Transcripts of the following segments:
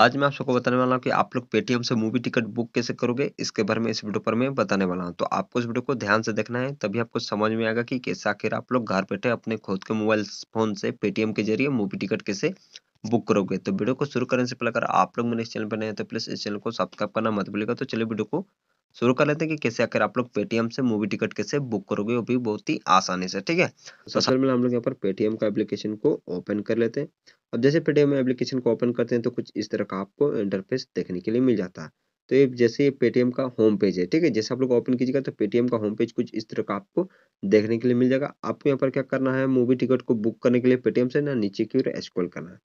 आज मैं आप सबको बताने वाला हूँ कि आप लोग पेटीएम से मूवी टिकट बुक कैसे करोगे इसके बारे में इस वीडियो पर मैं बताने वाला हूँ तो आपको इस वीडियो को ध्यान से देखना है तभी आपको समझ में आएगा कि कैसे आखिर आप लोग घर बैठे अपने खुद के मोबाइल फोन से पेटीएम के जरिए मूवी टिकट कैसे बुक करोगे तो वीडियो को शुरू करने से पहले अगर आप लोग मेरे इस चैनल पर नए हैं तो प्लीज़ इस चैनल को सब्सक्राइब करना मत भूलिएगा तो चलिए वीडियो को शुरू कर लेते हैं कि कैसे आकर आप लोग पेटीएम से मूवी टिकट कैसे बुक करोगे वो भी बहुत ही आसानी से ठीक है तो, तो सर मैं हम लोग यहाँ पर पेटीएम का एप्लीकेशन को ओपन कर लेते हैं अब जैसे पेटीएम एप्लीकेशन को ओपन करते हैं तो कुछ इस तरह का आपको इंटरफेस देखने के लिए मिल जाता है तो ये जैसे ये पेटीएम का होम पेज है ठीक है जैसे आप लोग ओपन कीजिएगा तो पेटीएम का होम पेज कुछ इस तरह का आपको देखने के लिए मिल जाएगा आपको यहाँ पर क्या करना है मूवी टिकट को बुक करने के लिए पेटीएम से ना नीचे की ओर स्क्रॉल करना है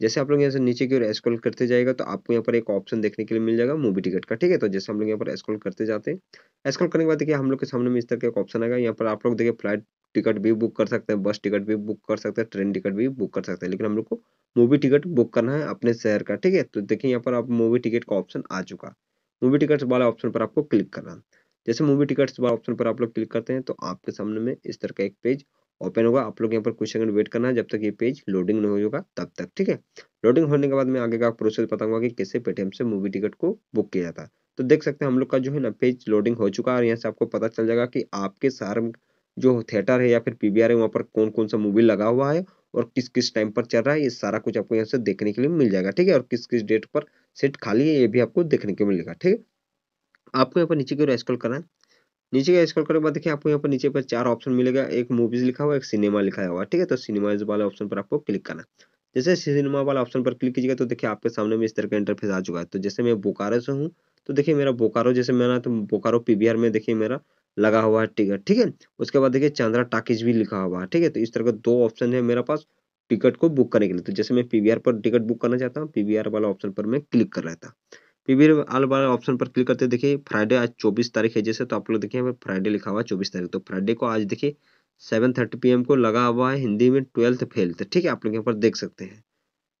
जैसे आप लोग यहाँ से नीचे की ओर स्क्रॉल करते जाएगा तो आपको यहाँ पर एक ऑप्शन देखने के लिए मिल जाएगा मूवी टिकट का ठीक है तो जैसे हम लोग यहाँ पर स्क्रॉल करते जाते हैं स्क्रॉल करने के बाद देखिए हम लोग के सामने में इस तरह का एक ऑप्शन आएगा यहाँ पर आप लोग देखिए फ्लाइट टिकट भी बुक कर सकते हैं बस टिकट भी बुक कर सकते हैं ट्रेन टिकट भी बुक कर सकते हैं लेकिन हम लोग को मूवी टिकट बुक करना है अपने शहर का ठीक है तो देखिए यहाँ पर आप मूवी टिकट का ऑप्शन आ चुका मूवी टिकट वाला ऑप्शन पर आपको क्लिक करना जैसे मूवी टिकट्स वाला ऑप्शन पर आप लोग क्लिक करते हैं तो आपके सामने में इस तरह का एक पेज ओपन होगा आप लोग यहाँ पर कुछ सेकंड वेट करना है जब तक ये पेज लोडिंग नहीं होगा तब तक ठीक है लोडिंग होने के बाद मैं आगे का प्रोसेस बताऊंगा कि कैसे पेटीएम से मूवी टिकट को बुक किया जाता है तो देख सकते हैं हम लोग का जो है ना पेज लोडिंग हो चुका है और यहाँ से आपको पता चल जाएगा कि आपके सार जो थिएटर है या फिर पी है वहाँ पर कौन कौन सा मूवी लगा हुआ है और किस किस टाइम पर चल रहा है ये सारा कुछ आपको यहाँ से देखने के लिए मिल जाएगा ठीक है और किस किस डेट पर सीट खाली है ये भी आपको देखने को मिलेगा ठीक है आपको यहाँ पर नीचे की ओर स्क्रॉल करना है नीचे का स्क्रॉल करने के बाद देखिए आपको यहाँ पर नीचे पर चार ऑप्शन मिलेगा एक मूवीज लिखा हुआ एक सिनेमा लिखा हुआ ठीक है तो सिनेमा वाले ऑप्शन पर आपको क्लिक करना जैसे सिनेमा वाला ऑप्शन पर क्लिक कीजिएगा तो देखिए आपके सामने में इस तरह का इंटरफेस आ चुका है तो जैसे मैं बोकारो से हूँ तो देखिए मेरा बोकारो जैसे मैं ना तो बोकारो पीवीआर में देखिए मेरा लगा हुआ है टिकट ठीक है उसके बाद देखिए चांद्रा टाकिज भी लिखा हुआ है ठीक है तो इस तरह का दो ऑप्शन है मेरे पास टिकट को बुक करने के लिए तो जैसे मैं पीवीआर पर टिकट बुक करना चाहता हूँ पीवीआर वाला ऑप्शन पर मैं क्लिक कर रहा था फिर ऑल वाले ऑप्शन पर क्लिक करते देखिए फ्राइडे आज चौबीस तारीख है जैसे तो आप लोग देखिए यहाँ पर फ्राइडे लिखा हुआ है चौबीस तारीख तो फ्राइडे को आज देखिए सेवन थर्टी पी को लगा हुआ है हिंदी में ट्वेल्थ फेल्थ तो ठीक है आप लोग यहाँ पर देख सकते हैं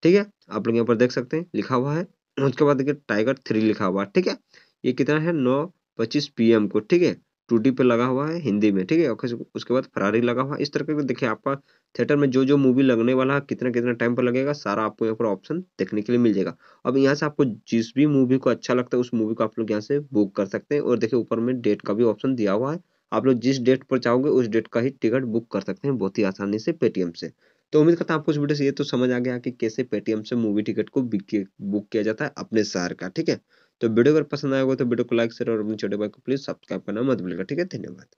ठीक है आप लोग यहाँ पर देख सकते हैं लिखा हुआ है उसके बाद देखिए टाइगर थ्री लिखा हुआ है ठीक है ये कितना है नौ पच्चीस पी को ठीक है टू डी पे लगा हुआ है हिंदी में ठीक है उसके बाद फरारी लगा हुआ है इस तरह के देखिए आपका थिएटर में जो जो मूवी लगने वाला है कितना कितना टाइम पर लगेगा सारा आपको यहाँ पर ऑप्शन देखने के लिए मिल जाएगा अब यहाँ से आपको जिस भी मूवी को अच्छा लगता है उस मूवी को आप लोग यहाँ से बुक कर सकते हैं और देखिए ऊपर में डेट का भी ऑप्शन दिया हुआ है आप लोग जिस डेट पर चाहोगे उस डेट का ही टिकट बुक कर सकते हैं बहुत ही आसानी से पेटीएम से तो उम्मीद करता हूँ आपको इस वीडियो से ये तो समझ आ गया कि कैसे पेटीएम से मूवी टिकट को बुक किया जाता है अपने शहर का ठीक है तो वीडियो अगर पसंद आएगा तो वीडियो को लाइक शेयर और अपने छोटे भाई को प्लीज़ सब्सक्राइब करना मत भूलिएगा ठीक है धन्यवाद